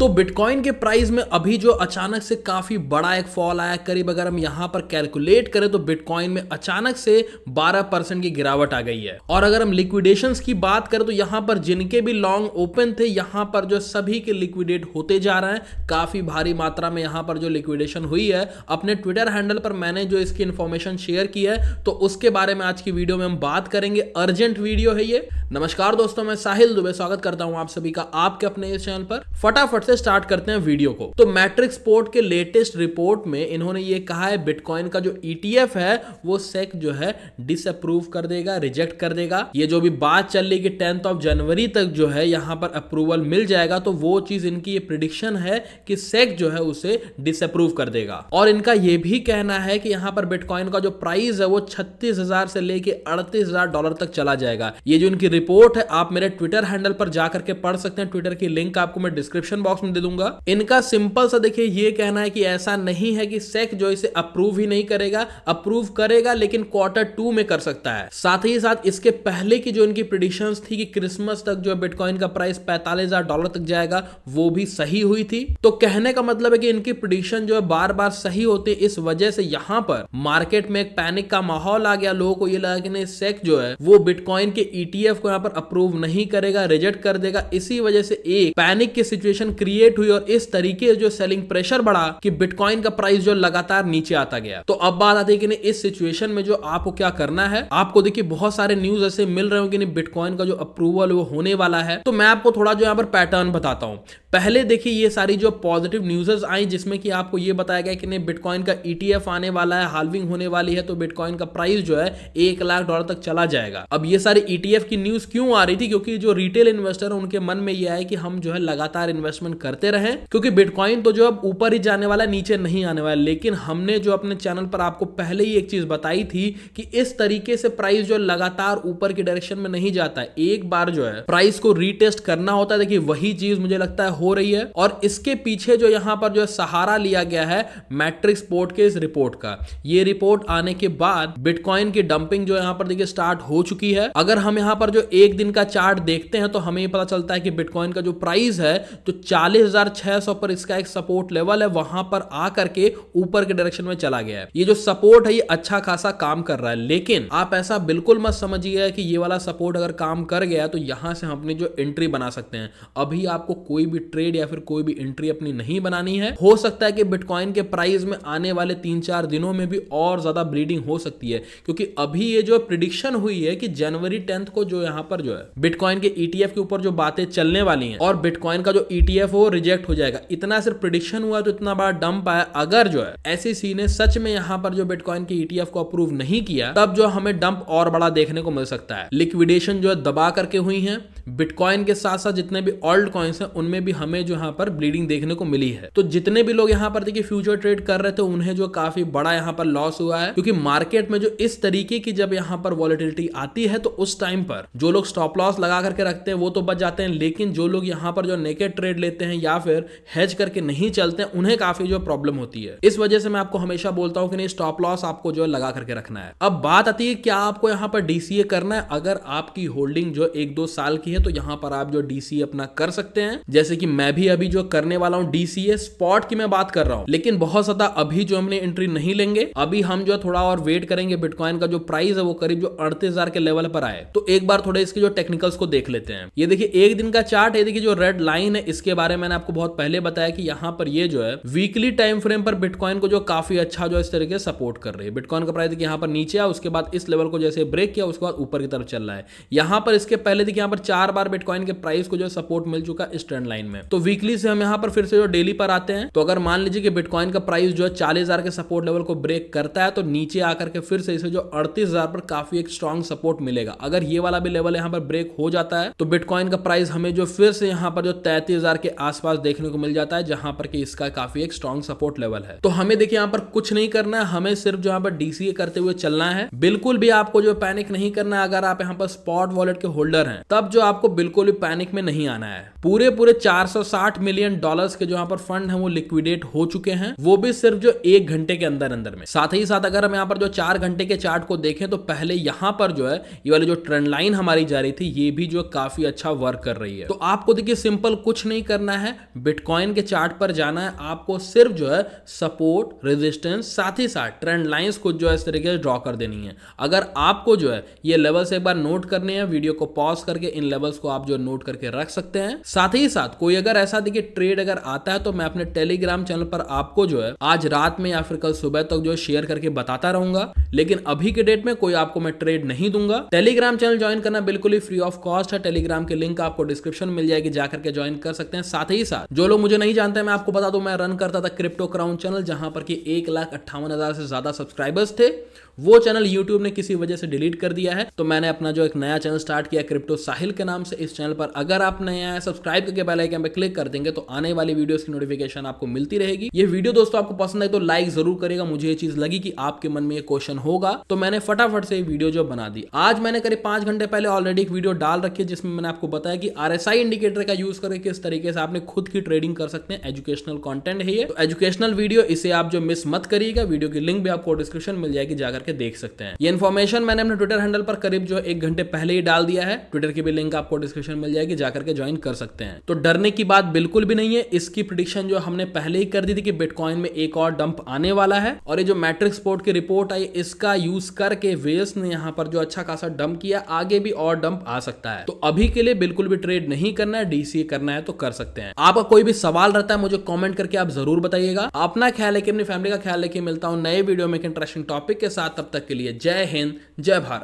तो बिटकॉइन के प्राइस में अभी जो अचानक से काफ़ी बड़ा एक फॉल आया करीब अगर हम यहाँ पर कैलकुलेट करें तो बिटकॉइन में अचानक से 12 परसेंट की गिरावट आ गई है और अगर हम लिक्विडेशंस की बात करें तो यहाँ पर जिनके भी लॉन्ग ओपन थे यहां पर जो सभी के लिक्विडेट होते जा रहे हैं काफ़ी भारी मात्रा में यहां पर जो लिक्विडेशन हुई है अपने ट्विटर हैंडल पर मैंने जो इसकी इन्फॉर्मेशन शेयर की है तो उसके बारे में आज की वीडियो में हम बात करेंगे अर्जेंट वीडियो है ये नमस्कार दोस्तों मैं साहिल दुबे स्वागत करता हूँ आप सभी का आपके अपने इस चैनल पर फटाफट से स्टार्ट करते हैं वीडियो को तो मैट्रिक्स पोर्ट के लेटेस्ट रिपोर्ट में इन्होंने ये कहा है बिटकॉइन का जो ईटीएफ e है वो सेक जो है डिसअप्रूव कर देगा रिजेक्ट कर देगा ये जो भी बात चल रही की टेंथ ऑफ जनवरी तक जो है यहाँ पर अप्रूवल मिल जाएगा तो वो चीज इनकी ये प्रिडिक्शन है कि सेक जो है उसे डिसअप्रूव कर देगा और इनका ये भी कहना है कि यहाँ पर बिटकॉइन का जो प्राइस है वो छत्तीस हजार से लेके अड़तीस हजार डॉलर तक चला जाएगा ये जो इनकी रिपोर्ट है आप मेरे ट्विटर हैंडल पर जाकर के पढ़ सकते हैं ट्विटर की लिंक आपको मैं डिस्क्रिप्शन बॉक्स बॉक्स में दे दूंगा इनका सिंपल सा देखिए ये कहना है कि ऐसा नहीं है कि सेक जो इसे अप्रूव ही नहीं करेगा अप्रूव करेगा लेकिन क्वार्टर टू में कर सकता है साथ ही साथ इसके पहले की जो इनकी प्रिडिक्शन थी कि क्रिसमस तक जो बिटकॉइन का प्राइस पैंतालीस डॉलर तक जाएगा वो भी सही हुई थी तो कहने का मतलब है कि इनकी प्रिडिक्शन जो है बार बार सही होती इस वजह से यहाँ पर मार्केट में एक पैनिक का माहौल आ गया लोगों को ये लगा कि नहीं सेक जो है वो बिटकॉइन के ईटीएफ e को यहाँ पर अप्रूव नहीं करेगा रिजेक्ट कर देगा इसी वजह से एक पैनिक की सिचुएशन क्रिएट क्रिएट हुई और इस तरीके जो सेलिंग प्रेशर बढ़ा कि बिटकॉइन का प्राइस जो लगातार नीचे आता गया तो अब बात आती है कि नहीं इस सिचुएशन में जो आपको क्या करना है आपको देखिए बहुत सारे न्यूज ऐसे मिल रहे हो कि नहीं बिटकॉइन का जो अप्रूवल वो होने वाला है तो मैं आपको थोड़ा जो यहाँ पर पैटर्न बताता हूँ पहले देखिए ये सारी जो पॉजिटिव न्यूजेस आई जिसमें कि आपको ये बताया गया कि नहीं बिटकॉइन का ई e आने वाला है हालविंग होने वाली है तो बिटकॉइन का प्राइस जो है एक लाख डॉलर तक चला जाएगा अब ये सारी ई e की न्यूज क्यों आ रही थी क्योंकि जो रिटेल इन्वेस्टर है उनके मन में यह है कि हम जो है लगातार इन्वेस्टमेंट करते रहें क्योंकि बिटकॉइन तो जो अब ऊपर ही जाने वाला नीचे नहीं आने वाला लेकिन हमने जो अपने चैनल पर आपको पहले ही एक चीज बताई थी कि इस तरीके से प्राइस जो लगातार ऊपर की डायरेक्शन में नहीं जाता एक बार जो है प्राइस को रीटेस्ट करना होता है देखिए वही चीज मुझे लगता है हो रही है और इसके पीछे जो यहां पर जो है सहारा लिया गया है मैट्रिक्स पोर्ट के इस रिपोर्ट का ये रिपोर्ट आने के बाद बिटकॉइन की डंपिंग जो यहां पर देखिए स्टार्ट हो चुकी है अगर हम यहां पर जो एक दिन का चार्ट देखते हैं तो हमें पता चलता है कि बिटकॉइन का जो प्राइस है तो चार 46,600 पर इसका एक सपोर्ट लेवल है वहां पर आ करके ऊपर के डायरेक्शन में चला गया है ये जो सपोर्ट है ये अच्छा खासा काम कर रहा है लेकिन आप ऐसा बिल्कुल मत समझिए कि ये वाला सपोर्ट अगर काम कर गया तो यहां से हम अपनी जो एंट्री बना सकते हैं अभी आपको कोई भी ट्रेड या फिर कोई भी एंट्री अपनी नहीं बनानी है हो सकता है कि बिटकॉइन के प्राइस में आने वाले तीन चार दिनों में भी और ज्यादा ब्रीडिंग हो सकती है क्योंकि अभी ये जो प्रिडिक्शन हुई है कि जनवरी टेंथ को जो यहाँ पर जो है बिटकॉइन के ईटीएफ e के ऊपर जो बातें चलने वाली हैं और बिटकॉइन का जो ईटीएफ e एफ वो रिजेक्ट हो जाएगा इतना सिर्फ प्रिडिक्शन हुआ तो इतना बड़ा डंप आया अगर जो है सी ने सच में यहाँ पर जो बिटकॉइन की ईटीएफ e को अप्रूव नहीं किया तब जो हमें डंप और बड़ा देखने को मिल सकता है लिक्विडेशन जो है दबा करके हुई है बिटकॉइन के साथ साथ जितने भी ऑल्ड कॉइन्स हैं उनमें भी हमें जो यहाँ पर ब्लीडिंग देखने को मिली है तो जितने भी लोग यहाँ पर देखिए फ्यूचर ट्रेड कर रहे थे उन्हें जो काफी बड़ा यहाँ पर लॉस हुआ है क्योंकि मार्केट में जो इस तरीके की जब यहाँ पर वॉलिटिलिटी आती है तो उस टाइम पर जो लोग स्टॉप लॉस लगा करके रखते हैं वो तो बच जाते हैं लेकिन जो लोग यहाँ पर जो नेकेट ट्रेड लेते हैं या फिर हैज करके नहीं चलते हैं उन्हें काफी जो प्रॉब्लम होती है इस वजह से मैं आपको हमेशा बोलता हूँ कि नहीं स्टॉप लॉस आपको जो है लगा करके रखना है अब बात आती है क्या आपको यहाँ पर डीसीए करना है अगर आपकी होल्डिंग जो एक दो साल की है है तो यहाँ पर आप जो डीसी अपना कर सकते हैं जैसे कि मैं भी अभी जो करने वाला हूँ डीसी स्पॉट की मैं बात कर रहा हूँ लेकिन बहुत ज्यादा अभी जो हमने एंट्री नहीं लेंगे अभी हम जो थोड़ा और वेट करेंगे बिटकॉइन का जो प्राइस है वो करीब जो अड़तीस के लेवल पर आए तो एक बार थोड़े इसके जो टेक्निकल्स को देख लेते हैं ये देखिए एक दिन का चार्ट ये देखिए जो रेड लाइन है इसके बारे में मैंने आपको बहुत पहले बताया कि यहाँ पर ये जो है वीकली टाइम फ्रेम पर बिटकॉइन को जो काफी अच्छा जो इस तरीके से सपोर्ट कर रही है बिटकॉइन का प्राइस देखिए यहाँ पर नीचे आया उसके बाद इस लेवल को जैसे ब्रेक किया उसके बाद ऊपर की तरफ चल रहा है यहाँ पर इसके पहले देखिए यहाँ पर चार चार बार बिटकॉइन के प्राइस को जो सपोर्ट मिल चुका है इस ट्रेंड लाइन में तो वीकली से हम यहाँ पर फिर से जो डेली पर आते हैं तो अगर मान लीजिए कि बिटकॉइन का प्राइस जो है चालीस हजार के सपोर्ट लेवल को ब्रेक करता है तो नीचे आकर के फिर से इसे जो अड़तीस हजार पर काफी एक स्ट्रॉन्ग सपोर्ट मिलेगा अगर ये वाला भी लेवल यहाँ पर ब्रेक हो जाता है तो बिटकॉइन का प्राइस हमें जो फिर से यहाँ पर जो तैतीस के आसपास देखने को मिल जाता है जहां पर कि इसका काफी एक स्ट्रॉन्ग सपोर्ट लेवल है तो हमें देखिए यहाँ पर कुछ नहीं करना है हमें सिर्फ जो यहाँ पर डीसीए करते हुए चलना है बिल्कुल भी आपको जो पैनिक नहीं करना है अगर आप यहाँ पर स्पॉट वॉलेट के होल्डर हैं तब जो आपको बिल्कुल भी पैनिक में नहीं आना है पूरे पूरे 460 मिलियन डॉलर्स के जो यहाँ पर फंड है वो लिक्विडेट हो चुके हैं वो भी सिर्फ जो एक घंटे के अंदर अंदर में साथ ही साथ अगर हम यहाँ पर जो चार घंटे के चार्ट को देखें तो पहले यहाँ पर जो है ये वाली जो ट्रेंड लाइन हमारी जा रही थी ये भी जो काफी अच्छा वर्क कर रही है तो आपको देखिए सिंपल कुछ नहीं करना है बिटकॉइन के चार्ट पर जाना है आपको सिर्फ जो है सपोर्ट रेजिस्टेंस साथ ही साथ ट्रेंड लाइन को जो है इस तरीके से ड्रॉ कर देनी है अगर आपको जो है ये लेवल से एक बार नोट करने हैं वीडियो को पॉज करके इन लेवल लेवल्स को आप जो नोट करके रख सकते हैं साथ ही साथ कोई अगर ऐसा देखिए ट्रेड अगर आता है तो मैं अपने टेलीग्राम चैनल पर आपको जो है आज रात में या फिर कल सुबह तक तो जो शेयर करके बताता रहूंगा लेकिन अभी के डेट में कोई आपको मैं ट्रेड नहीं दूंगा टेलीग्राम चैनल ज्वाइन करना बिल्कुल ही फ्री ऑफ कॉस्ट है टेलीग्राम के लिंक आपको डिस्क्रिप्शन मिल जाएगी जाकर के ज्वाइन कर सकते हैं साथ ही साथ जो लोग मुझे नहीं जानते मैं आपको बता दू मैं रन करता था क्रिप्टो क्राउन चैनल जहां पर कि एक लाख अट्ठावन हजार से ज्यादा सब्सक्राइबर्स थे वो चैनल यूट्यूब ने किसी वजह से डिलीट कर दिया है तो मैंने अपना जो एक नया चैनल स्टार्ट किया क्रिप्टो साहिल के नाम से इस चैनल पर अगर आप नए आए सब्सक्राइब करके बेल आइकन पर क्लिक कर देंगे तो आने वाली वीडियोस की नोटिफिकेशन आपको मिलती रहेगी ये वीडियो दोस्तों आपको पसंद है तो लाइक जरूर करेगा मुझे ये चीज लगी कि आपके मन में ये क्वेश्चन होगा तो मैंने फटाफट से वीडियो जो बना दी आज मैंने करीब पांच घंटे पहले ऑलरेडी एक वीडियो डाल रखी है जिसमें मैंने आपको बताया कि आर इंडिकेटर का यूज करके किस तरीके से आपने खुद की ट्रेडिंग कर सकते हैं एजुकेशनल कॉन्टेंट है ये तो एजुकेशनल वीडियो इसे आप जो मिस मत करिएगा वीडियो की लिंक भी आपको डिस्क्रिप्शन मिल जाएगी जाकर के देख सकते हैं ये इन्फॉर्मेशन मैंने अपने ट्विटर हैंडल पर करीब जो एक घंटे पहले ही डाल दिया है ट्विटर की भी लिंक आपको डिस्क्रिप्शन मिल जाएगी जाकर के ज्वाइन कर सकते हैं तो डरने की बात बिल्कुल भी नहीं है इसकी प्रिडिक्शन जो हमने पहले ही कर दी थी कि बिटकॉइन में एक और डंप आने वाला है और ये जो मैट्रिक स्पोर्ट की रिपोर्ट आई इसका यूज करके वेल्स ने यहाँ पर जो अच्छा खासा डंप किया आगे भी और डंप आ सकता है तो अभी के लिए बिल्कुल भी ट्रेड नहीं करना है डीसीए करना है तो कर सकते हैं आपका कोई भी सवाल रहता है मुझे कॉमेंट करके आप जरूर बताइएगा अपना ख्याल लेके अपनी फैमिली का ख्याल लेके मिलता हूँ नए वीडियो में इंटरेस्टिंग टॉपिक के साथ तब तक के लिए जय हिंद जय भारत